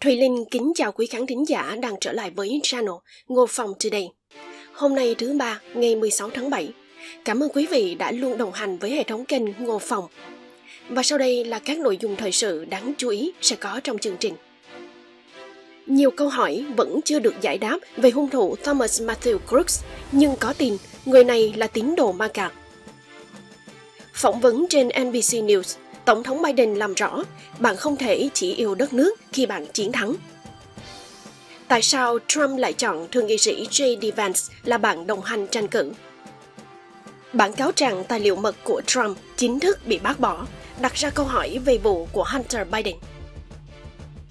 Thùy Linh kính chào quý khán thính giả đang trở lại với channel Ngô Phòng Today. Hôm nay thứ ba, ngày 16 tháng 7. Cảm ơn quý vị đã luôn đồng hành với hệ thống kênh Ngô Phòng. Và sau đây là các nội dung thời sự đáng chú ý sẽ có trong chương trình. Nhiều câu hỏi vẫn chưa được giải đáp về hung thủ Thomas Matthew Crooks, nhưng có tin người này là tín đồ ma cà. Phỏng vấn trên NBC News, Tổng thống Biden làm rõ, bạn không thể chỉ yêu đất nước khi bạn chiến thắng. Tại sao Trump lại chọn thượng nghị sĩ J.D. Vance là bạn đồng hành tranh cử? Bản cáo trạng tài liệu mật của Trump chính thức bị bác bỏ, đặt ra câu hỏi về vụ của Hunter Biden.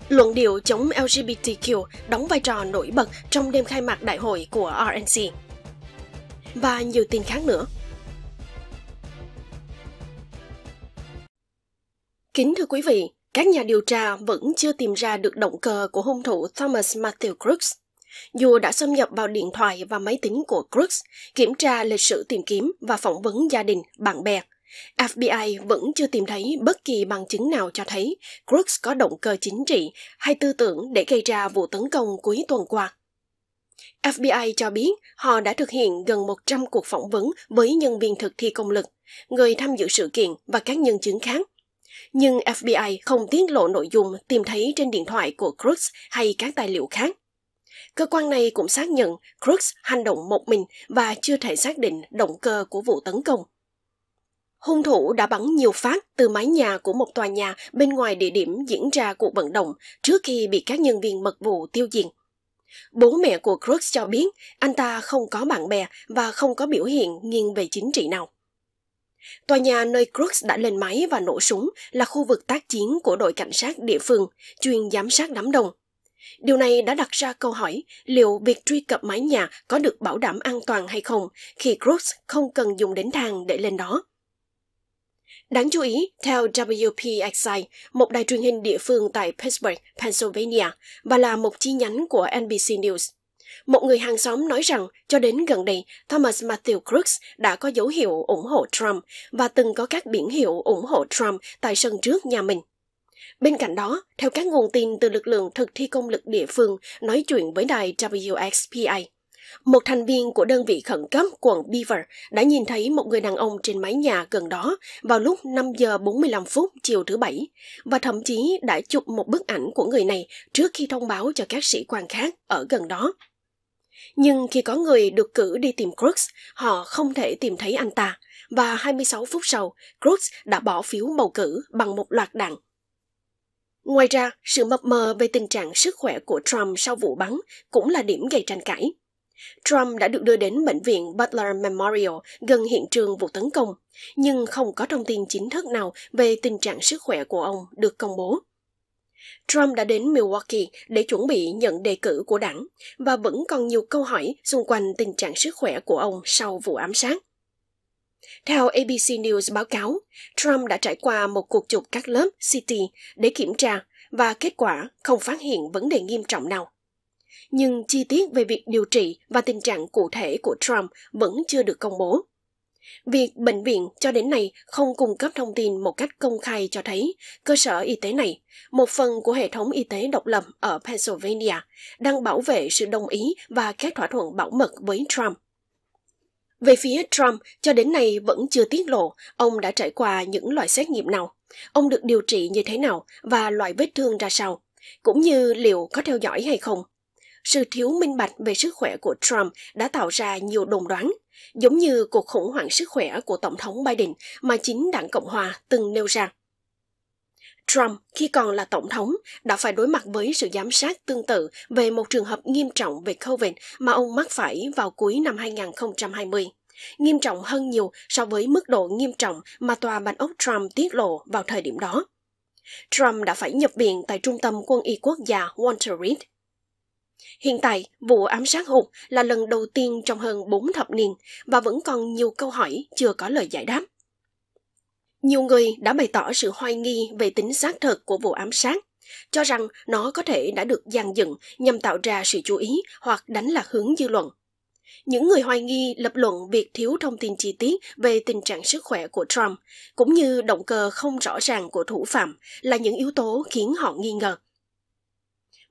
Luận điệu chống LGBTQ đóng vai trò nổi bật trong đêm khai mạc đại hội của RNC. Và nhiều tin khác nữa. Kính thưa quý vị, các nhà điều tra vẫn chưa tìm ra được động cơ của hung thủ Thomas Matthew Crooks. Dù đã xâm nhập vào điện thoại và máy tính của Crooks, kiểm tra lịch sử tìm kiếm và phỏng vấn gia đình, bạn bè, FBI vẫn chưa tìm thấy bất kỳ bằng chứng nào cho thấy Crooks có động cơ chính trị hay tư tưởng để gây ra vụ tấn công cuối tuần qua. FBI cho biết họ đã thực hiện gần 100 cuộc phỏng vấn với nhân viên thực thi công lực, người tham dự sự kiện và các nhân chứng khác nhưng FBI không tiết lộ nội dung tìm thấy trên điện thoại của Crooks hay các tài liệu khác. Cơ quan này cũng xác nhận Crooks hành động một mình và chưa thể xác định động cơ của vụ tấn công. Hung thủ đã bắn nhiều phát từ mái nhà của một tòa nhà bên ngoài địa điểm diễn ra cuộc vận động trước khi bị các nhân viên mật vụ tiêu diệt. Bố mẹ của Crooks cho biết anh ta không có bạn bè và không có biểu hiện nghiêng về chính trị nào. Tòa nhà nơi Crooks đã lên máy và nổ súng là khu vực tác chiến của đội cảnh sát địa phương, chuyên giám sát đám đông. Điều này đã đặt ra câu hỏi liệu việc truy cập mái nhà có được bảo đảm an toàn hay không khi Crooks không cần dùng đến thang để lên đó. Đáng chú ý, theo WPXI, một đài truyền hình địa phương tại Pittsburgh, Pennsylvania, và là một chi nhánh của NBC News, một người hàng xóm nói rằng cho đến gần đây, Thomas Matthew Crooks đã có dấu hiệu ủng hộ Trump và từng có các biển hiệu ủng hộ Trump tại sân trước nhà mình. Bên cạnh đó, theo các nguồn tin từ lực lượng thực thi công lực địa phương nói chuyện với đài WXPi, một thành viên của đơn vị khẩn cấp quận Beaver đã nhìn thấy một người đàn ông trên mái nhà gần đó vào lúc 5 giờ 45 phút chiều thứ Bảy và thậm chí đã chụp một bức ảnh của người này trước khi thông báo cho các sĩ quan khác ở gần đó. Nhưng khi có người được cử đi tìm Crooks, họ không thể tìm thấy anh ta. Và 26 phút sau, Crooks đã bỏ phiếu bầu cử bằng một loạt đạn. Ngoài ra, sự mập mờ về tình trạng sức khỏe của Trump sau vụ bắn cũng là điểm gây tranh cãi. Trump đã được đưa đến bệnh viện Butler Memorial gần hiện trường vụ tấn công, nhưng không có thông tin chính thức nào về tình trạng sức khỏe của ông được công bố. Trump đã đến Milwaukee để chuẩn bị nhận đề cử của đảng và vẫn còn nhiều câu hỏi xung quanh tình trạng sức khỏe của ông sau vụ ám sát. Theo ABC News báo cáo, Trump đã trải qua một cuộc chụp các lớp CT để kiểm tra và kết quả không phát hiện vấn đề nghiêm trọng nào. Nhưng chi tiết về việc điều trị và tình trạng cụ thể của Trump vẫn chưa được công bố. Việc bệnh viện cho đến nay không cung cấp thông tin một cách công khai cho thấy cơ sở y tế này, một phần của hệ thống y tế độc lập ở Pennsylvania, đang bảo vệ sự đồng ý và các thỏa thuận bảo mật với Trump. Về phía Trump, cho đến nay vẫn chưa tiết lộ ông đã trải qua những loại xét nghiệm nào, ông được điều trị như thế nào và loại vết thương ra sao, cũng như liệu có theo dõi hay không sự thiếu minh bạch về sức khỏe của Trump đã tạo ra nhiều đồn đoán, giống như cuộc khủng hoảng sức khỏe của Tổng thống Biden mà chính đảng Cộng Hòa từng nêu ra. Trump, khi còn là tổng thống, đã phải đối mặt với sự giám sát tương tự về một trường hợp nghiêm trọng về COVID mà ông mắc phải vào cuối năm 2020. Nghiêm trọng hơn nhiều so với mức độ nghiêm trọng mà Tòa Bạch Ốc Trump tiết lộ vào thời điểm đó. Trump đã phải nhập viện tại trung tâm quân y quốc gia Walter Reed – Hiện tại, vụ ám sát hụt là lần đầu tiên trong hơn 4 thập niên và vẫn còn nhiều câu hỏi chưa có lời giải đáp. Nhiều người đã bày tỏ sự hoài nghi về tính xác thực của vụ ám sát, cho rằng nó có thể đã được dàn dựng nhằm tạo ra sự chú ý hoặc đánh lạc hướng dư luận. Những người hoài nghi lập luận việc thiếu thông tin chi tiết về tình trạng sức khỏe của Trump, cũng như động cơ không rõ ràng của thủ phạm là những yếu tố khiến họ nghi ngờ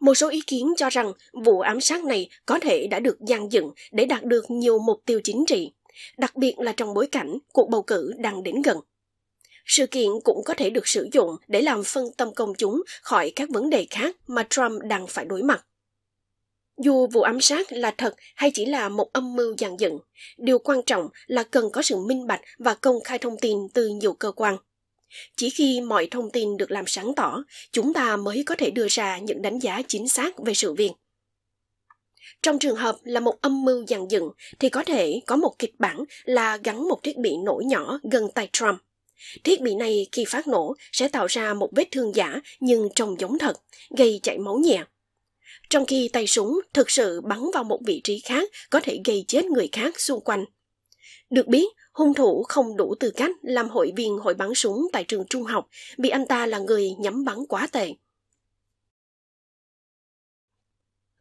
một số ý kiến cho rằng vụ ám sát này có thể đã được dàn dựng để đạt được nhiều mục tiêu chính trị, đặc biệt là trong bối cảnh cuộc bầu cử đang đến gần. Sự kiện cũng có thể được sử dụng để làm phân tâm công chúng khỏi các vấn đề khác mà Trump đang phải đối mặt. Dù vụ ám sát là thật hay chỉ là một âm mưu dàn dựng, điều quan trọng là cần có sự minh bạch và công khai thông tin từ nhiều cơ quan chỉ khi mọi thông tin được làm sáng tỏ chúng ta mới có thể đưa ra những đánh giá chính xác về sự việc trong trường hợp là một âm mưu dàn dựng thì có thể có một kịch bản là gắn một thiết bị nổ nhỏ gần tay Trump. Thiết bị này khi phát nổ sẽ tạo ra một vết thương giả nhưng trông giống thật, gây chảy máu nhẹ. Trong khi tay súng thực sự bắn vào một vị trí khác có thể gây chết người khác xung quanh. Được biết, hung thủ không đủ tư cách làm hội viên hội bắn súng tại trường trung học vì anh ta là người nhắm bắn quá tệ.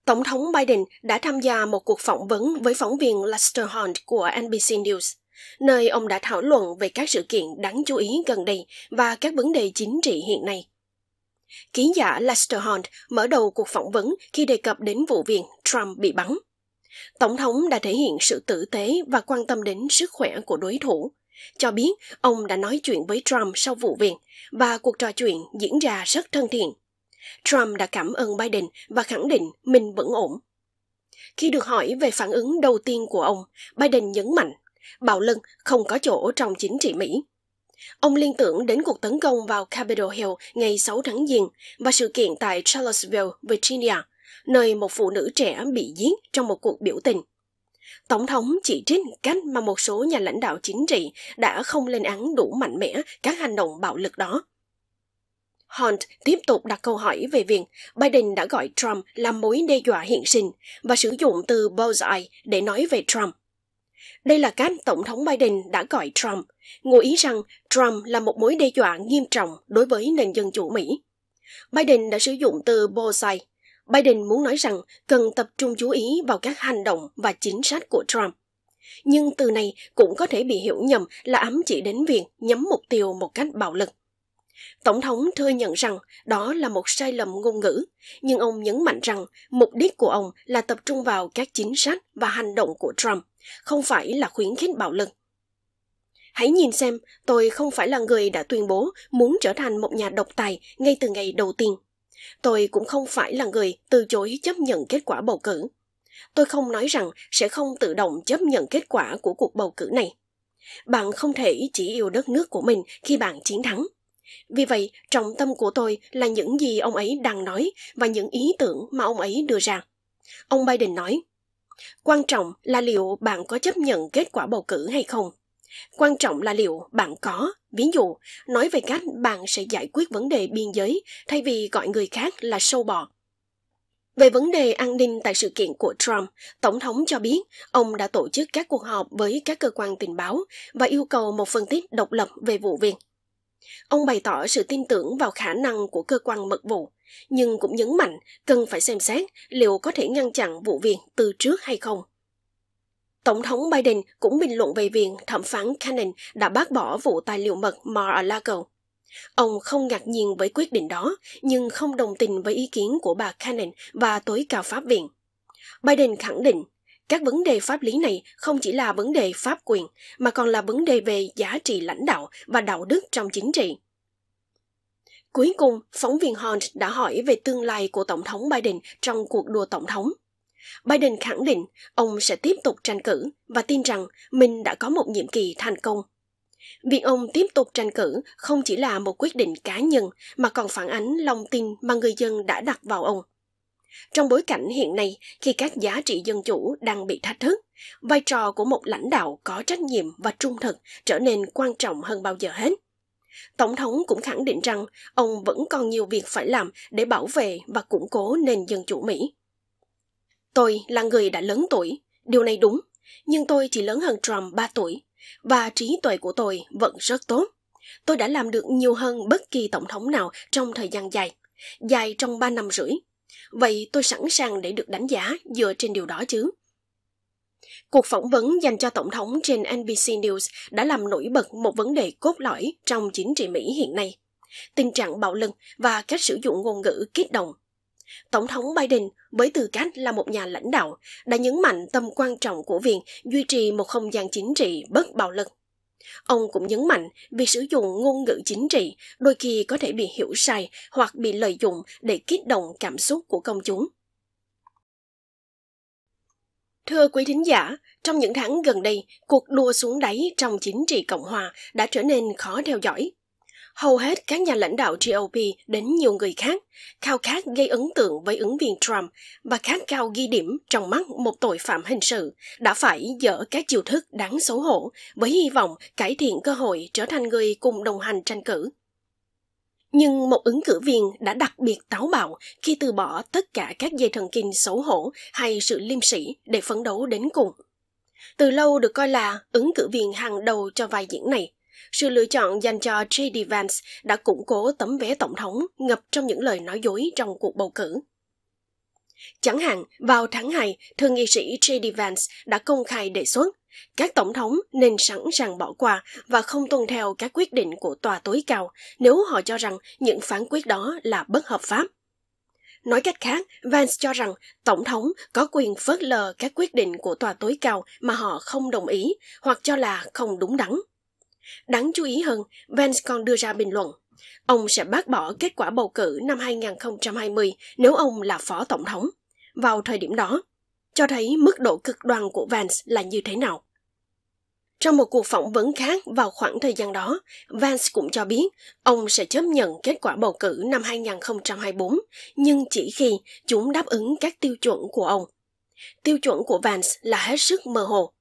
Tổng thống Biden đã tham gia một cuộc phỏng vấn với phóng viên Lester Hunt của NBC News, nơi ông đã thảo luận về các sự kiện đáng chú ý gần đây và các vấn đề chính trị hiện nay. Ký giả Lester Hunt mở đầu cuộc phỏng vấn khi đề cập đến vụ việc Trump bị bắn. Tổng thống đã thể hiện sự tử tế và quan tâm đến sức khỏe của đối thủ, cho biết ông đã nói chuyện với Trump sau vụ việc và cuộc trò chuyện diễn ra rất thân thiện. Trump đã cảm ơn Biden và khẳng định mình vẫn ổn. Khi được hỏi về phản ứng đầu tiên của ông, Biden nhấn mạnh bạo lực không có chỗ trong chính trị Mỹ. Ông liên tưởng đến cuộc tấn công vào Capitol Hill ngày 6 tháng Giêng và sự kiện tại Charlottesville, Virginia nơi một phụ nữ trẻ bị giết trong một cuộc biểu tình. Tổng thống chỉ trích cách mà một số nhà lãnh đạo chính trị đã không lên án đủ mạnh mẽ các hành động bạo lực đó. Hunt tiếp tục đặt câu hỏi về việc Biden đã gọi Trump là mối đe dọa hiện sinh và sử dụng từ bullseye để nói về Trump. Đây là cách Tổng thống Biden đã gọi Trump, ngụ ý rằng Trump là một mối đe dọa nghiêm trọng đối với nền dân chủ Mỹ. Biden đã sử dụng từ bullseye Biden muốn nói rằng cần tập trung chú ý vào các hành động và chính sách của Trump. Nhưng từ này cũng có thể bị hiểu nhầm là ám chỉ đến việc nhắm mục tiêu một cách bạo lực. Tổng thống thừa nhận rằng đó là một sai lầm ngôn ngữ, nhưng ông nhấn mạnh rằng mục đích của ông là tập trung vào các chính sách và hành động của Trump, không phải là khuyến khích bạo lực. Hãy nhìn xem, tôi không phải là người đã tuyên bố muốn trở thành một nhà độc tài ngay từ ngày đầu tiên. Tôi cũng không phải là người từ chối chấp nhận kết quả bầu cử. Tôi không nói rằng sẽ không tự động chấp nhận kết quả của cuộc bầu cử này. Bạn không thể chỉ yêu đất nước của mình khi bạn chiến thắng. Vì vậy, trọng tâm của tôi là những gì ông ấy đang nói và những ý tưởng mà ông ấy đưa ra. Ông Biden nói, quan trọng là liệu bạn có chấp nhận kết quả bầu cử hay không. Quan trọng là liệu bạn có, ví dụ, nói về cách bạn sẽ giải quyết vấn đề biên giới thay vì gọi người khác là sâu bọ. Về vấn đề an ninh tại sự kiện của Trump, Tổng thống cho biết ông đã tổ chức các cuộc họp với các cơ quan tình báo và yêu cầu một phân tích độc lập về vụ việc. Ông bày tỏ sự tin tưởng vào khả năng của cơ quan mật vụ, nhưng cũng nhấn mạnh cần phải xem xét liệu có thể ngăn chặn vụ việc từ trước hay không. Tổng thống Biden cũng bình luận về việc thẩm phán Cannon đã bác bỏ vụ tài liệu mật Mar-a-Lago. Ông không ngạc nhiên với quyết định đó, nhưng không đồng tình với ý kiến của bà Cannon và tối cao pháp viện. Biden khẳng định, các vấn đề pháp lý này không chỉ là vấn đề pháp quyền, mà còn là vấn đề về giá trị lãnh đạo và đạo đức trong chính trị. Cuối cùng, phóng viên Hunt đã hỏi về tương lai của Tổng thống Biden trong cuộc đua Tổng thống. Biden khẳng định ông sẽ tiếp tục tranh cử và tin rằng mình đã có một nhiệm kỳ thành công. Việc ông tiếp tục tranh cử không chỉ là một quyết định cá nhân mà còn phản ánh lòng tin mà người dân đã đặt vào ông. Trong bối cảnh hiện nay, khi các giá trị dân chủ đang bị thách thức, vai trò của một lãnh đạo có trách nhiệm và trung thực trở nên quan trọng hơn bao giờ hết. Tổng thống cũng khẳng định rằng ông vẫn còn nhiều việc phải làm để bảo vệ và củng cố nền dân chủ Mỹ. Tôi là người đã lớn tuổi, điều này đúng, nhưng tôi chỉ lớn hơn Trump 3 tuổi, và trí tuệ của tôi vẫn rất tốt. Tôi đã làm được nhiều hơn bất kỳ tổng thống nào trong thời gian dài, dài trong 3 năm rưỡi. Vậy tôi sẵn sàng để được đánh giá dựa trên điều đó chứ. Cuộc phỏng vấn dành cho Tổng thống trên NBC News đã làm nổi bật một vấn đề cốt lõi trong chính trị Mỹ hiện nay. Tình trạng bạo lực và cách sử dụng ngôn ngữ kích động Tổng thống Biden với tư cách là một nhà lãnh đạo đã nhấn mạnh tầm quan trọng của việc duy trì một không gian chính trị bất bạo lực. Ông cũng nhấn mạnh việc sử dụng ngôn ngữ chính trị đôi khi có thể bị hiểu sai hoặc bị lợi dụng để kích động cảm xúc của công chúng. Thưa quý thính giả, trong những tháng gần đây, cuộc đua xuống đáy trong chính trị Cộng hòa đã trở nên khó theo dõi. Hầu hết các nhà lãnh đạo GOP đến nhiều người khác, khao khát gây ấn tượng với ứng viên Trump và khát cao ghi điểm trong mắt một tội phạm hình sự, đã phải dỡ các chiêu thức đáng xấu hổ với hy vọng cải thiện cơ hội trở thành người cùng đồng hành tranh cử. Nhưng một ứng cử viên đã đặc biệt táo bạo khi từ bỏ tất cả các dây thần kinh xấu hổ hay sự liêm sỉ để phấn đấu đến cùng. Từ lâu được coi là ứng cử viên hàng đầu cho vai diễn này – sự lựa chọn dành cho J.D. Vance đã củng cố tấm vé tổng thống ngập trong những lời nói dối trong cuộc bầu cử. Chẳng hạn, vào tháng 2, thượng nghị sĩ J.D. Vance đã công khai đề xuất các tổng thống nên sẵn sàng bỏ qua và không tuân theo các quyết định của tòa tối cao nếu họ cho rằng những phán quyết đó là bất hợp pháp. Nói cách khác, Vance cho rằng tổng thống có quyền phớt lờ các quyết định của tòa tối cao mà họ không đồng ý hoặc cho là không đúng đắn. Đáng chú ý hơn, Vance còn đưa ra bình luận, ông sẽ bác bỏ kết quả bầu cử năm 2020 nếu ông là phó tổng thống. Vào thời điểm đó, cho thấy mức độ cực đoan của Vance là như thế nào. Trong một cuộc phỏng vấn khác vào khoảng thời gian đó, Vance cũng cho biết ông sẽ chấp nhận kết quả bầu cử năm 2024, nhưng chỉ khi chúng đáp ứng các tiêu chuẩn của ông. Tiêu chuẩn của Vance là hết sức mơ hồ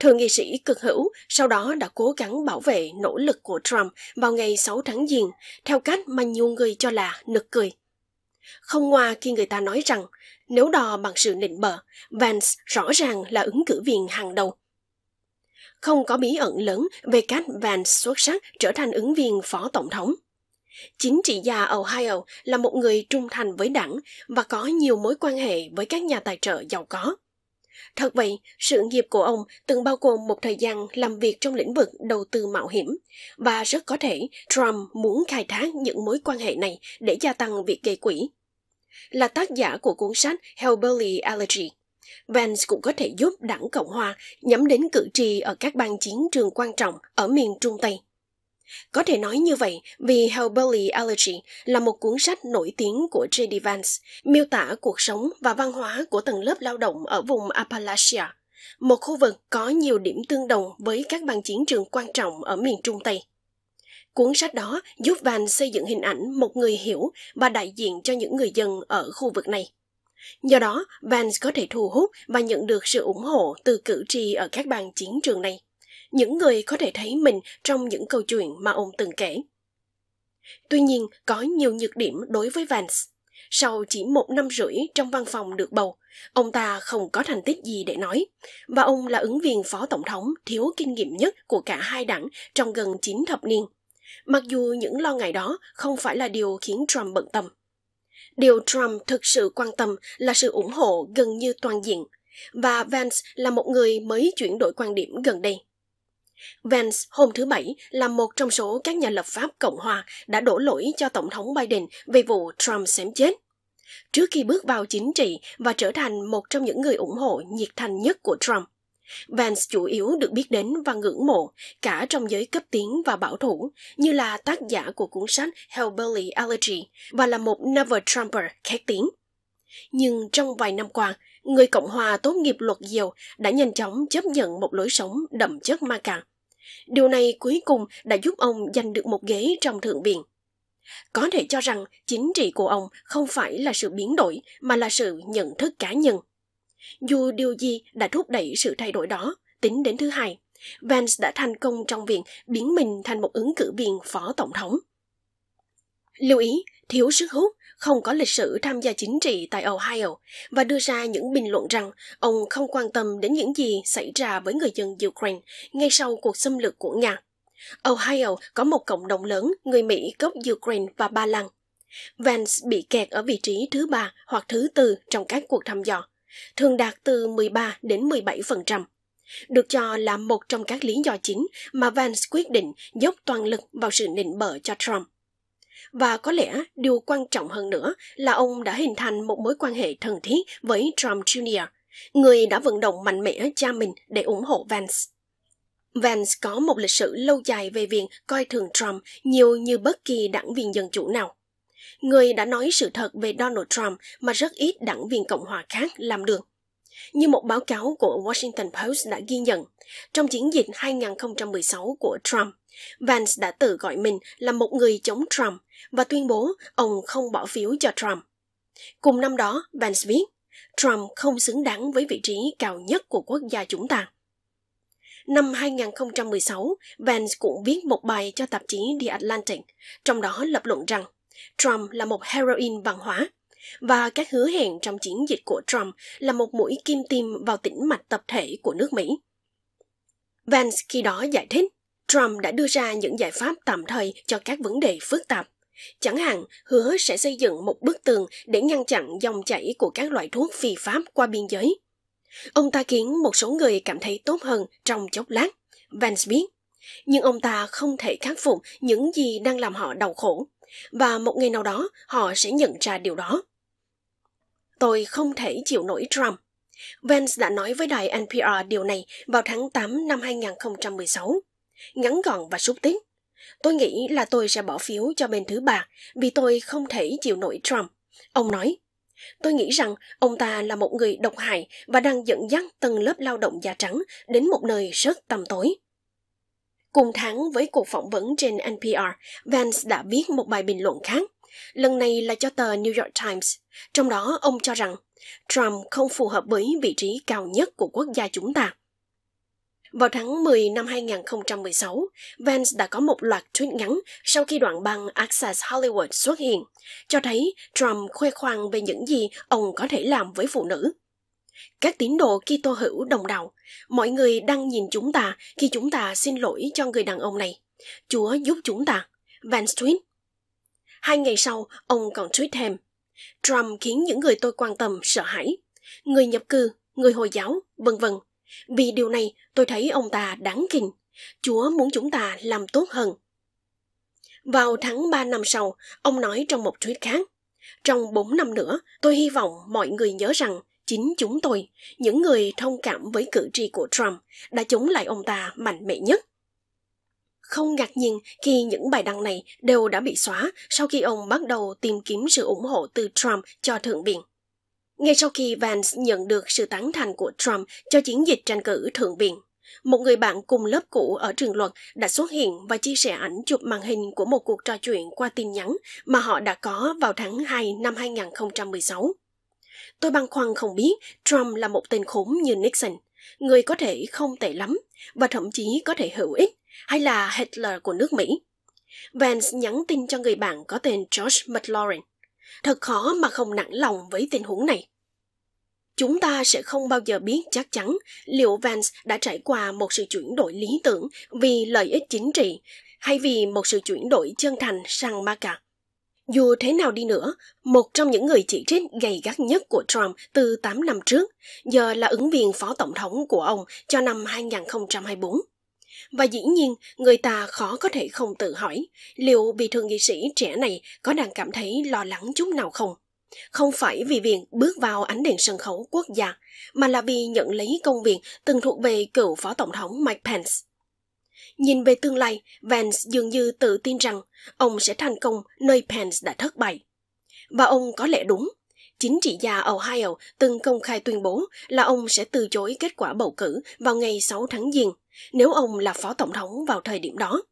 thượng nghị sĩ cực hữu sau đó đã cố gắng bảo vệ nỗ lực của Trump vào ngày 6 tháng Giêng theo cách mà nhiều người cho là nực cười. Không ngoa khi người ta nói rằng nếu đo bằng sự nịnh bợ, Vance rõ ràng là ứng cử viên hàng đầu. Không có bí ẩn lớn về cách Vance xuất sắc trở thành ứng viên phó tổng thống. Chính trị gia Ohio là một người trung thành với đảng và có nhiều mối quan hệ với các nhà tài trợ giàu có. Thật vậy, sự nghiệp của ông từng bao gồm một thời gian làm việc trong lĩnh vực đầu tư mạo hiểm, và rất có thể Trump muốn khai thác những mối quan hệ này để gia tăng việc gây quỹ. Là tác giả của cuốn sách Hellbilly Allergy, Vance cũng có thể giúp đảng Cộng Hòa nhắm đến cử tri ở các bang chiến trường quan trọng ở miền Trung Tây. Có thể nói như vậy vì Hellbilly Allergy là một cuốn sách nổi tiếng của J.D. Vance, miêu tả cuộc sống và văn hóa của tầng lớp lao động ở vùng Appalachia, một khu vực có nhiều điểm tương đồng với các bang chiến trường quan trọng ở miền Trung Tây. Cuốn sách đó giúp Vance xây dựng hình ảnh một người hiểu và đại diện cho những người dân ở khu vực này. Do đó, Vance có thể thu hút và nhận được sự ủng hộ từ cử tri ở các bang chiến trường này những người có thể thấy mình trong những câu chuyện mà ông từng kể. Tuy nhiên, có nhiều nhược điểm đối với Vance. Sau chỉ một năm rưỡi trong văn phòng được bầu, ông ta không có thành tích gì để nói, và ông là ứng viên phó tổng thống thiếu kinh nghiệm nhất của cả hai đảng trong gần 9 thập niên. Mặc dù những lo ngại đó không phải là điều khiến Trump bận tâm. Điều Trump thực sự quan tâm là sự ủng hộ gần như toàn diện, và Vance là một người mới chuyển đổi quan điểm gần đây. Vance hôm thứ Bảy là một trong số các nhà lập pháp Cộng hòa đã đổ lỗi cho Tổng thống Biden về vụ Trump xém chết. Trước khi bước vào chính trị và trở thành một trong những người ủng hộ nhiệt thành nhất của Trump, Vance chủ yếu được biết đến và ngưỡng mộ cả trong giới cấp tiến và bảo thủ, như là tác giả của cuốn sách Hellbilly Elegy và là một Never Trumper khét tiếng. Nhưng trong vài năm qua, người Cộng hòa tốt nghiệp luật diều đã nhanh chóng chấp nhận một lối sống đậm chất ma cà. Điều này cuối cùng đã giúp ông giành được một ghế trong thượng viện. Có thể cho rằng chính trị của ông không phải là sự biến đổi mà là sự nhận thức cá nhân. Dù điều gì đã thúc đẩy sự thay đổi đó, tính đến thứ hai, Vance đã thành công trong việc biến mình thành một ứng cử viên phó tổng thống. Lưu ý, thiếu sức hút không có lịch sử tham gia chính trị tại Ohio và đưa ra những bình luận rằng ông không quan tâm đến những gì xảy ra với người dân Ukraine ngay sau cuộc xâm lược của Nga. Ohio có một cộng đồng lớn người Mỹ gốc Ukraine và Ba Lan. Vance bị kẹt ở vị trí thứ ba hoặc thứ tư trong các cuộc thăm dò, thường đạt từ 13 đến 17%. Được cho là một trong các lý do chính mà Vance quyết định dốc toàn lực vào sự nịnh bợ cho Trump. Và có lẽ điều quan trọng hơn nữa là ông đã hình thành một mối quan hệ thân thiết với Trump Jr., người đã vận động mạnh mẽ cha mình để ủng hộ Vance. Vance có một lịch sử lâu dài về việc coi thường Trump nhiều như bất kỳ đảng viên dân chủ nào. Người đã nói sự thật về Donald Trump mà rất ít đảng viên Cộng hòa khác làm được. Như một báo cáo của Washington Post đã ghi nhận, trong chiến dịch 2016 của Trump, Vance đã tự gọi mình là một người chống Trump và tuyên bố ông không bỏ phiếu cho Trump. Cùng năm đó, Vance viết, Trump không xứng đáng với vị trí cao nhất của quốc gia chúng ta. Năm 2016, Vance cũng viết một bài cho tạp chí The Atlantic, trong đó lập luận rằng Trump là một heroin văn hóa và các hứa hẹn trong chiến dịch của Trump là một mũi kim tiêm vào tĩnh mạch tập thể của nước Mỹ. Vance khi đó giải thích, Trump đã đưa ra những giải pháp tạm thời cho các vấn đề phức tạp. Chẳng hạn, hứa sẽ xây dựng một bức tường để ngăn chặn dòng chảy của các loại thuốc phi pháp qua biên giới. Ông ta khiến một số người cảm thấy tốt hơn trong chốc lát, Vance biết. Nhưng ông ta không thể khắc phục những gì đang làm họ đau khổ. Và một ngày nào đó, họ sẽ nhận ra điều đó. Tôi không thể chịu nổi Trump. Vance đã nói với đài NPR điều này vào tháng 8 năm 2016. Ngắn gọn và xúc tích. Tôi nghĩ là tôi sẽ bỏ phiếu cho bên thứ ba vì tôi không thể chịu nổi Trump. Ông nói, tôi nghĩ rằng ông ta là một người độc hại và đang dẫn dắt tầng lớp lao động da trắng đến một nơi rất tầm tối. Cùng tháng với cuộc phỏng vấn trên NPR, Vance đã viết một bài bình luận khác Lần này là cho tờ New York Times, trong đó ông cho rằng Trump không phù hợp với vị trí cao nhất của quốc gia chúng ta. Vào tháng 10 năm 2016, Vance đã có một loạt tweet ngắn sau khi đoạn băng Access Hollywood xuất hiện, cho thấy Trump khoe khoang về những gì ông có thể làm với phụ nữ. Các tín đồ Kitô hữu đồng đạo, mọi người đang nhìn chúng ta khi chúng ta xin lỗi cho người đàn ông này. Chúa giúp chúng ta. Vance tweet. Hai ngày sau, ông còn tweet thêm. Trump khiến những người tôi quan tâm sợ hãi. Người nhập cư, người Hồi giáo, vân vân. Vì điều này, tôi thấy ông ta đáng kinh. Chúa muốn chúng ta làm tốt hơn. Vào tháng 3 năm sau, ông nói trong một tweet khác. Trong 4 năm nữa, tôi hy vọng mọi người nhớ rằng chính chúng tôi, những người thông cảm với cử tri của Trump, đã chống lại ông ta mạnh mẽ nhất. Không ngạc nhiên khi những bài đăng này đều đã bị xóa sau khi ông bắt đầu tìm kiếm sự ủng hộ từ Trump cho Thượng viện. Ngay sau khi Vance nhận được sự tán thành của Trump cho chiến dịch tranh cử Thượng viện, một người bạn cùng lớp cũ ở trường luật đã xuất hiện và chia sẻ ảnh chụp màn hình của một cuộc trò chuyện qua tin nhắn mà họ đã có vào tháng 2 năm 2016. Tôi băn khoăn không biết Trump là một tên khốn như Nixon, người có thể không tệ lắm và thậm chí có thể hữu ích, hay là Hitler của nước Mỹ. Vance nhắn tin cho người bạn có tên George McLaurin. Thật khó mà không nặng lòng với tình huống này. Chúng ta sẽ không bao giờ biết chắc chắn liệu Vance đã trải qua một sự chuyển đổi lý tưởng vì lợi ích chính trị hay vì một sự chuyển đổi chân thành sang ma cả. Dù thế nào đi nữa, một trong những người chỉ trích gay gắt nhất của Trump từ 8 năm trước, giờ là ứng viên phó tổng thống của ông cho năm 2024. Và dĩ nhiên, người ta khó có thể không tự hỏi liệu bị thương nghị sĩ trẻ này có đang cảm thấy lo lắng chút nào không? Không phải vì việc bước vào ánh đèn sân khấu quốc gia, mà là vì nhận lấy công việc từng thuộc về cựu phó tổng thống Mike Pence. Nhìn về tương lai, Vance dường như tự tin rằng ông sẽ thành công nơi Pence đã thất bại. Và ông có lẽ đúng, chính trị gia Ohio từng công khai tuyên bố là ông sẽ từ chối kết quả bầu cử vào ngày 6 tháng Giêng nếu ông là phó tổng thống vào thời điểm đó.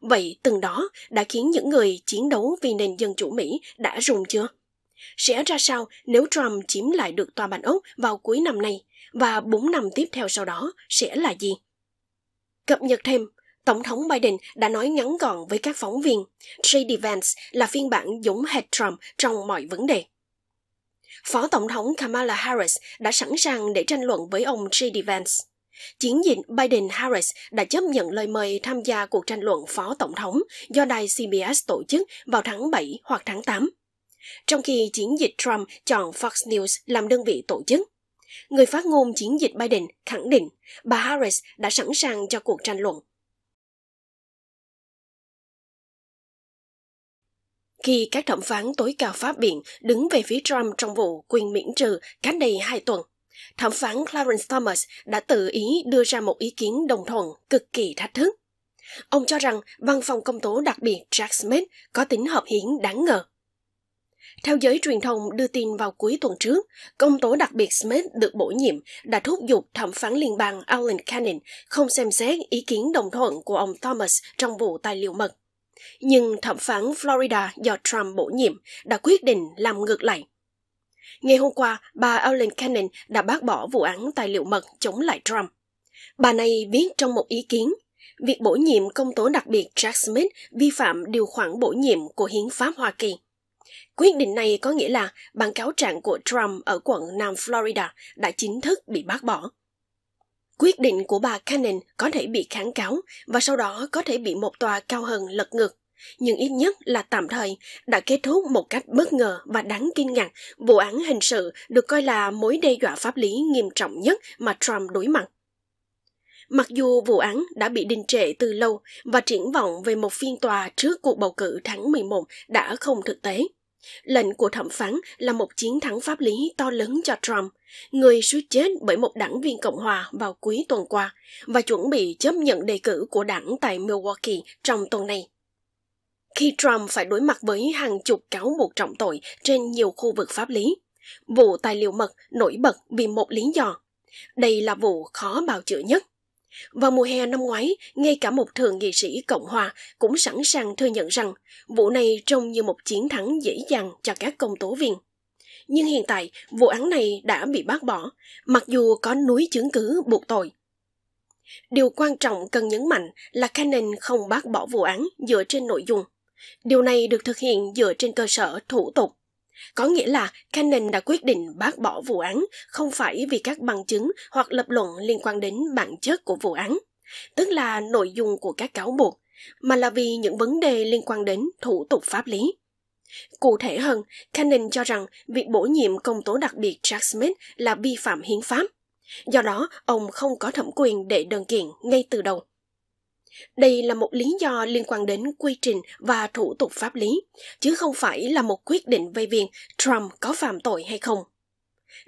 Vậy từng đó đã khiến những người chiến đấu vì nền dân chủ Mỹ đã rùng chưa? Sẽ ra sao nếu Trump chiếm lại được tòa bạch ốc vào cuối năm nay và 4 năm tiếp theo sau đó sẽ là gì? Cập nhật thêm, Tổng thống Biden đã nói ngắn gọn với các phóng viên, JD Vance là phiên bản giống hệt Trump trong mọi vấn đề. Phó Tổng thống Kamala Harris đã sẵn sàng để tranh luận với ông J.D. Vance. Chiến dịch Biden-Harris đã chấp nhận lời mời tham gia cuộc tranh luận phó tổng thống do đài CBS tổ chức vào tháng 7 hoặc tháng 8. Trong khi chiến dịch Trump chọn Fox News làm đơn vị tổ chức, người phát ngôn chiến dịch Biden khẳng định bà Harris đã sẵn sàng cho cuộc tranh luận. khi các thẩm phán tối cao Pháp Biện đứng về phía Trump trong vụ quyền miễn trừ cách đây hai tuần. Thẩm phán Clarence Thomas đã tự ý đưa ra một ý kiến đồng thuận cực kỳ thách thức. Ông cho rằng văn phòng công tố đặc biệt Jack Smith có tính hợp hiến đáng ngờ. Theo giới truyền thông đưa tin vào cuối tuần trước, công tố đặc biệt Smith được bổ nhiệm đã thúc giục thẩm phán liên bang Alan Cannon không xem xét ý kiến đồng thuận của ông Thomas trong vụ tài liệu mật nhưng thẩm phán Florida do Trump bổ nhiệm đã quyết định làm ngược lại. Ngày hôm qua, bà Ellen Cannon đã bác bỏ vụ án tài liệu mật chống lại Trump. Bà này viết trong một ý kiến, việc bổ nhiệm công tố đặc biệt Jack Smith vi phạm điều khoản bổ nhiệm của Hiến pháp Hoa Kỳ. Quyết định này có nghĩa là bản cáo trạng của Trump ở quận Nam Florida đã chính thức bị bác bỏ. Quyết định của bà Cannon có thể bị kháng cáo và sau đó có thể bị một tòa cao hơn lật ngược. Nhưng ít nhất là tạm thời đã kết thúc một cách bất ngờ và đáng kinh ngạc vụ án hình sự được coi là mối đe dọa pháp lý nghiêm trọng nhất mà Trump đối mặt. Mặc dù vụ án đã bị đình trệ từ lâu và triển vọng về một phiên tòa trước cuộc bầu cử tháng 11 đã không thực tế, Lệnh của thẩm phán là một chiến thắng pháp lý to lớn cho Trump, người suýt chết bởi một đảng viên Cộng hòa vào cuối tuần qua và chuẩn bị chấp nhận đề cử của đảng tại Milwaukee trong tuần này. Khi Trump phải đối mặt với hàng chục cáo buộc trọng tội trên nhiều khu vực pháp lý, vụ tài liệu mật nổi bật vì một lý do. Đây là vụ khó bào chữa nhất vào mùa hè năm ngoái, ngay cả một thượng nghị sĩ Cộng hòa cũng sẵn sàng thừa nhận rằng vụ này trông như một chiến thắng dễ dàng cho các công tố viên. Nhưng hiện tại, vụ án này đã bị bác bỏ, mặc dù có núi chứng cứ buộc tội. Điều quan trọng cần nhấn mạnh là Cannon không bác bỏ vụ án dựa trên nội dung. Điều này được thực hiện dựa trên cơ sở thủ tục có nghĩa là Cannon đã quyết định bác bỏ vụ án không phải vì các bằng chứng hoặc lập luận liên quan đến bản chất của vụ án, tức là nội dung của các cáo buộc, mà là vì những vấn đề liên quan đến thủ tục pháp lý. Cụ thể hơn, Cannon cho rằng việc bổ nhiệm công tố đặc biệt Jack Smith là vi phạm hiến pháp. Do đó, ông không có thẩm quyền để đơn kiện ngay từ đầu đây là một lý do liên quan đến quy trình và thủ tục pháp lý, chứ không phải là một quyết định về việc Trump có phạm tội hay không.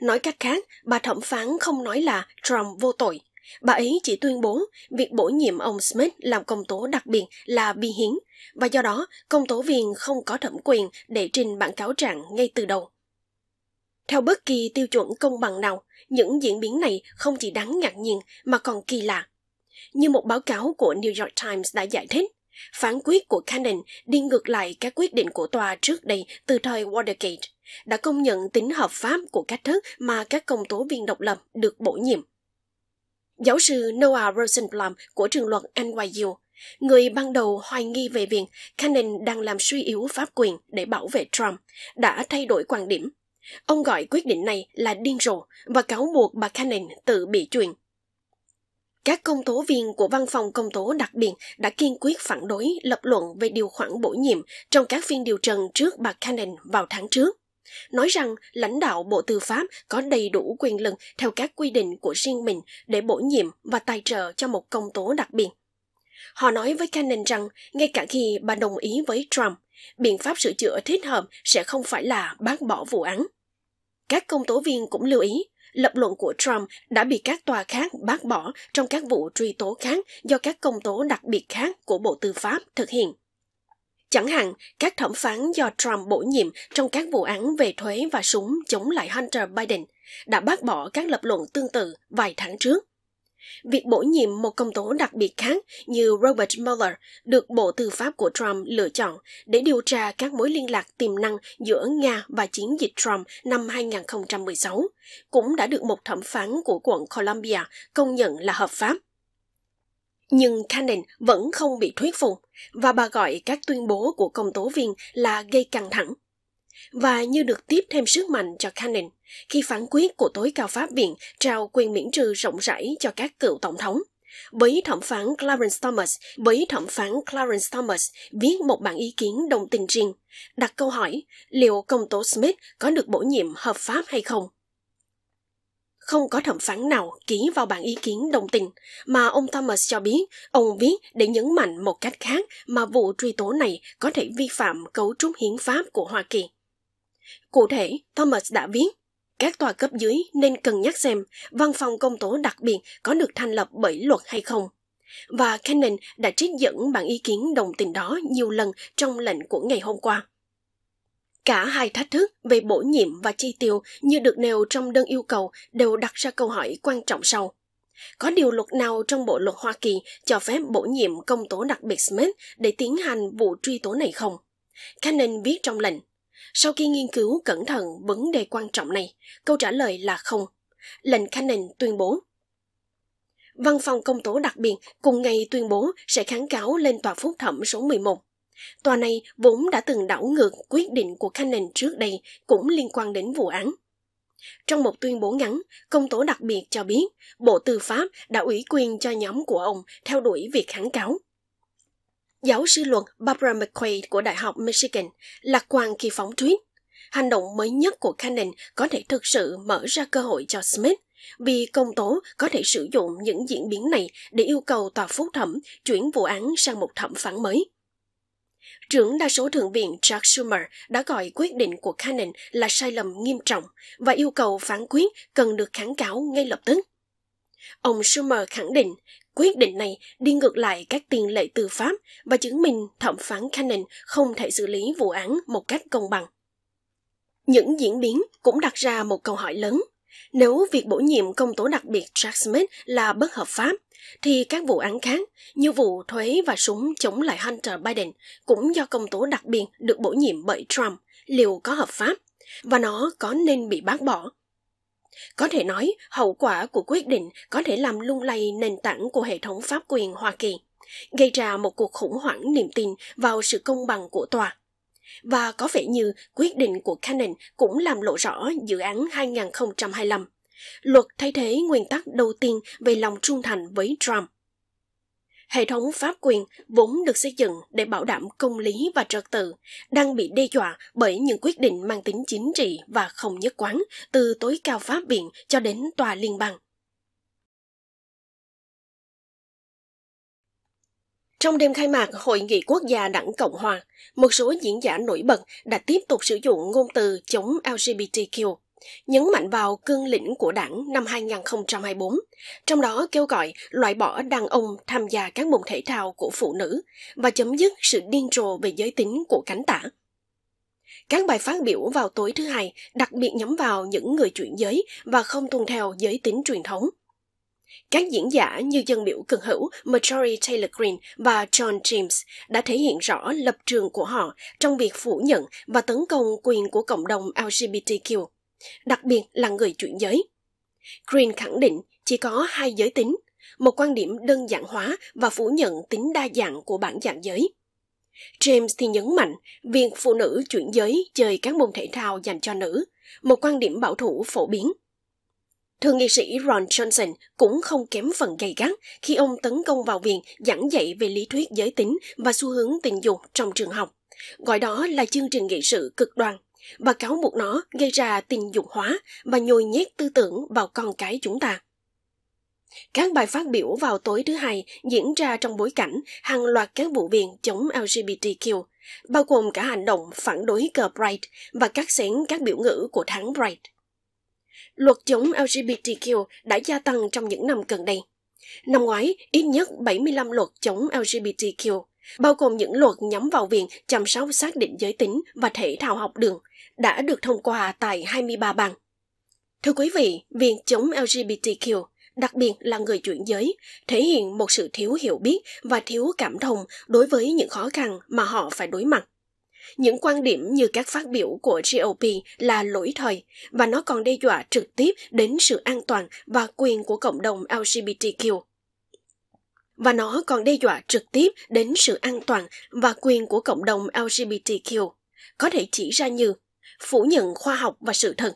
Nói cách khác, bà thẩm phán không nói là Trump vô tội. Bà ấy chỉ tuyên bố việc bổ nhiệm ông Smith làm công tố đặc biệt là bi hiến, và do đó công tố viên không có thẩm quyền để trình bản cáo trạng ngay từ đầu. Theo bất kỳ tiêu chuẩn công bằng nào, những diễn biến này không chỉ đáng ngạc nhiên mà còn kỳ lạ như một báo cáo của New York Times đã giải thích, phán quyết của Cannon đi ngược lại các quyết định của tòa trước đây từ thời Watergate, đã công nhận tính hợp pháp của cách thức mà các công tố viên độc lập được bổ nhiệm. Giáo sư Noah Rosenblum của trường luật NYU, người ban đầu hoài nghi về việc Cannon đang làm suy yếu pháp quyền để bảo vệ Trump, đã thay đổi quan điểm. Ông gọi quyết định này là điên rồ và cáo buộc bà Cannon tự bị chuyện các công tố viên của văn phòng công tố đặc biệt đã kiên quyết phản đối lập luận về điều khoản bổ nhiệm trong các phiên điều trần trước bà Cannon vào tháng trước. Nói rằng lãnh đạo Bộ Tư pháp có đầy đủ quyền lực theo các quy định của riêng mình để bổ nhiệm và tài trợ cho một công tố đặc biệt. Họ nói với Cannon rằng ngay cả khi bà đồng ý với Trump, biện pháp sửa chữa thích hợp sẽ không phải là bác bỏ vụ án. Các công tố viên cũng lưu ý Lập luận của Trump đã bị các tòa khác bác bỏ trong các vụ truy tố khác do các công tố đặc biệt khác của Bộ Tư pháp thực hiện. Chẳng hạn, các thẩm phán do Trump bổ nhiệm trong các vụ án về thuế và súng chống lại Hunter Biden đã bác bỏ các lập luận tương tự vài tháng trước. Việc bổ nhiệm một công tố đặc biệt khác như Robert Mueller được Bộ Tư pháp của Trump lựa chọn để điều tra các mối liên lạc tiềm năng giữa Nga và chiến dịch Trump năm 2016, cũng đã được một thẩm phán của quận Columbia công nhận là hợp pháp. Nhưng Cannon vẫn không bị thuyết phục và bà gọi các tuyên bố của công tố viên là gây căng thẳng và như được tiếp thêm sức mạnh cho Cannon khi phán quyết của tối cao pháp viện trao quyền miễn trừ rộng rãi cho các cựu tổng thống. Bởi thẩm phán Clarence Thomas, bởi thẩm phán Clarence Thomas viết một bản ý kiến đồng tình riêng, đặt câu hỏi liệu công tố Smith có được bổ nhiệm hợp pháp hay không. Không có thẩm phán nào ký vào bản ý kiến đồng tình, mà ông Thomas cho biết ông viết để nhấn mạnh một cách khác mà vụ truy tố này có thể vi phạm cấu trúc hiến pháp của Hoa Kỳ. Cụ thể, Thomas đã viết, các tòa cấp dưới nên cân nhắc xem văn phòng công tố đặc biệt có được thành lập bởi luật hay không. Và Cannon đã trích dẫn bản ý kiến đồng tình đó nhiều lần trong lệnh của ngày hôm qua. Cả hai thách thức về bổ nhiệm và chi tiêu như được nêu trong đơn yêu cầu đều đặt ra câu hỏi quan trọng sau. Có điều luật nào trong bộ luật Hoa Kỳ cho phép bổ nhiệm công tố đặc biệt Smith để tiến hành vụ truy tố này không? Cannon viết trong lệnh, sau khi nghiên cứu cẩn thận vấn đề quan trọng này, câu trả lời là không. Lệnh Cannon tuyên bố. Văn phòng công tố đặc biệt cùng ngày tuyên bố sẽ kháng cáo lên tòa phúc thẩm số 11. Tòa này vốn đã từng đảo ngược quyết định của Cannon trước đây cũng liên quan đến vụ án. Trong một tuyên bố ngắn, công tố đặc biệt cho biết Bộ Tư pháp đã ủy quyền cho nhóm của ông theo đuổi việc kháng cáo. Giáo sư luật Barbara McQuaid của Đại học Michigan lạc quan khi phóng thuyết. Hành động mới nhất của Cannon có thể thực sự mở ra cơ hội cho Smith vì công tố có thể sử dụng những diễn biến này để yêu cầu tòa phúc thẩm chuyển vụ án sang một thẩm phán mới. Trưởng đa số thượng viện Chuck Schumer đã gọi quyết định của Cannon là sai lầm nghiêm trọng và yêu cầu phán quyết cần được kháng cáo ngay lập tức. Ông Schumer khẳng định Quyết định này đi ngược lại các tiền lệ tư pháp và chứng minh thẩm phán Cannon không thể xử lý vụ án một cách công bằng. Những diễn biến cũng đặt ra một câu hỏi lớn. Nếu việc bổ nhiệm công tố đặc biệt Jack Smith là bất hợp pháp, thì các vụ án khác như vụ thuế và súng chống lại Hunter Biden cũng do công tố đặc biệt được bổ nhiệm bởi Trump liệu có hợp pháp và nó có nên bị bác bỏ có thể nói hậu quả của quyết định có thể làm lung lay nền tảng của hệ thống pháp quyền hoa kỳ gây ra một cuộc khủng hoảng niềm tin vào sự công bằng của tòa và có vẻ như quyết định của Cannon cũng làm lộ rõ dự án 2025. Luật thay thế nguyên tắc đầu tiên về lòng trung thành với Trump hệ thống pháp quyền vốn được xây dựng để bảo đảm công lý và trật tự đang bị đe dọa bởi những quyết định mang tính chính trị và không nhất quán từ tối cao pháp viện cho đến tòa liên bang Trong đêm khai mạc Hội nghị quốc gia đảng Cộng Hòa, một số diễn giả nổi bật đã tiếp tục sử dụng ngôn từ chống LGBTQ nhấn mạnh vào cương lĩnh của đảng năm 2024, trong đó kêu gọi loại bỏ đàn ông tham gia các môn thể thao của phụ nữ và chấm dứt sự điên rồ về giới tính của cánh tả. Các bài phát biểu vào tối thứ hai đặc biệt nhắm vào những người chuyển giới và không tuân theo giới tính truyền thống. Các diễn giả như dân biểu cực hữu Marjorie Taylor Greene và John James đã thể hiện rõ lập trường của họ trong việc phủ nhận và tấn công quyền của cộng đồng LGBTQ đặc biệt là người chuyển giới. Green khẳng định chỉ có hai giới tính, một quan điểm đơn giản hóa và phủ nhận tính đa dạng của bản dạng giới. James thì nhấn mạnh việc phụ nữ chuyển giới chơi các môn thể thao dành cho nữ, một quan điểm bảo thủ phổ biến. Thượng nghị sĩ Ron Johnson cũng không kém phần gay gắt khi ông tấn công vào việc giảng dạy về lý thuyết giới tính và xu hướng tình dục trong trường học, gọi đó là chương trình nghị sự cực đoan. Bà cáo buộc nó gây ra tình dục hóa và nhồi nhét tư tưởng vào con cái chúng ta. Các bài phát biểu vào tối thứ hai diễn ra trong bối cảnh hàng loạt các vụ viện chống LGBTQ, bao gồm cả hành động phản đối cờ Pride và cắt xén các biểu ngữ của tháng Pride. Luật chống LGBTQ đã gia tăng trong những năm gần đây. Năm ngoái, ít nhất 75 luật chống LGBTQ bao gồm những luật nhắm vào việc chăm sóc xác định giới tính và thể thao học đường, đã được thông qua tại 23 bang. Thưa quý vị, việc chống LGBTQ, đặc biệt là người chuyển giới, thể hiện một sự thiếu hiểu biết và thiếu cảm thông đối với những khó khăn mà họ phải đối mặt. Những quan điểm như các phát biểu của GOP là lỗi thời và nó còn đe dọa trực tiếp đến sự an toàn và quyền của cộng đồng LGBTQ và nó còn đe dọa trực tiếp đến sự an toàn và quyền của cộng đồng LGBTQ, có thể chỉ ra như phủ nhận khoa học và sự thật.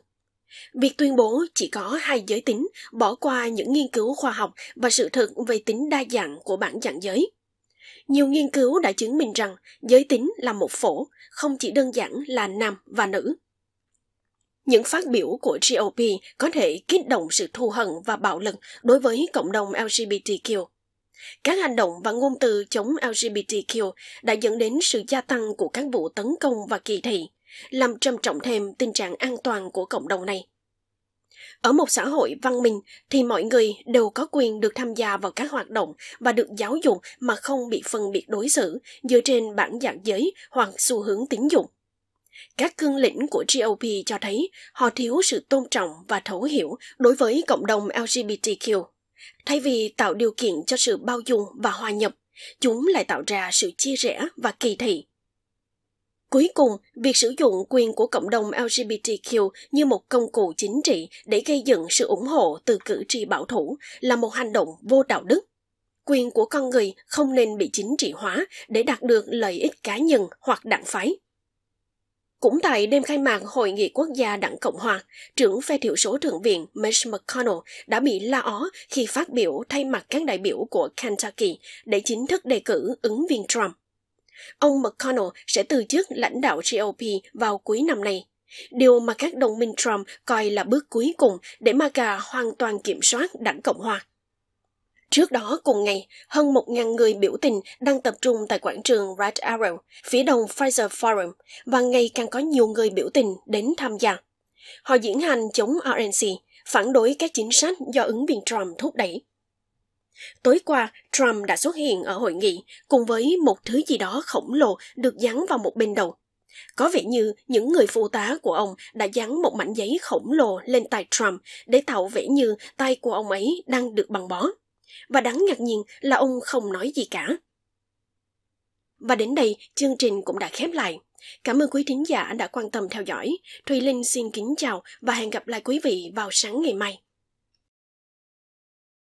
Việc tuyên bố chỉ có hai giới tính bỏ qua những nghiên cứu khoa học và sự thật về tính đa dạng của bản dạng giới. Nhiều nghiên cứu đã chứng minh rằng giới tính là một phổ, không chỉ đơn giản là nam và nữ. Những phát biểu của GOP có thể kích động sự thù hận và bạo lực đối với cộng đồng LGBTQ các hành động và ngôn từ chống LGBTQ đã dẫn đến sự gia tăng của các vụ tấn công và kỳ thị, làm trầm trọng thêm tình trạng an toàn của cộng đồng này. Ở một xã hội văn minh thì mọi người đều có quyền được tham gia vào các hoạt động và được giáo dục mà không bị phân biệt đối xử dựa trên bản dạng giới hoặc xu hướng tín dụng. Các cương lĩnh của GOP cho thấy họ thiếu sự tôn trọng và thấu hiểu đối với cộng đồng LGBTQ Thay vì tạo điều kiện cho sự bao dung và hòa nhập, chúng lại tạo ra sự chia rẽ và kỳ thị. Cuối cùng, việc sử dụng quyền của cộng đồng LGBTQ như một công cụ chính trị để gây dựng sự ủng hộ từ cử tri bảo thủ là một hành động vô đạo đức. Quyền của con người không nên bị chính trị hóa để đạt được lợi ích cá nhân hoặc đảng phái. Cũng tại đêm khai mạc Hội nghị quốc gia đảng Cộng hòa, trưởng phe thiểu số Thượng viện Mitch McConnell đã bị la ó khi phát biểu thay mặt các đại biểu của Kentucky để chính thức đề cử ứng viên Trump. Ông McConnell sẽ từ chức lãnh đạo GOP vào cuối năm nay, điều mà các đồng minh Trump coi là bước cuối cùng để mà cả hoàn toàn kiểm soát đảng Cộng hòa. Trước đó cùng ngày, hơn 1.000 người biểu tình đang tập trung tại quảng trường Red Arrow, phía đông Pfizer Forum, và ngày càng có nhiều người biểu tình đến tham gia. Họ diễn hành chống RNC, phản đối các chính sách do ứng viên Trump thúc đẩy. Tối qua, Trump đã xuất hiện ở hội nghị cùng với một thứ gì đó khổng lồ được dán vào một bên đầu. Có vẻ như những người phụ tá của ông đã dán một mảnh giấy khổng lồ lên tay Trump để tạo vẻ như tay của ông ấy đang được bằng bó và đáng ngạc nhiên là ông không nói gì cả. Và đến đây, chương trình cũng đã khép lại. Cảm ơn quý thính giả đã quan tâm theo dõi. Thùy Linh xin kính chào và hẹn gặp lại quý vị vào sáng ngày mai.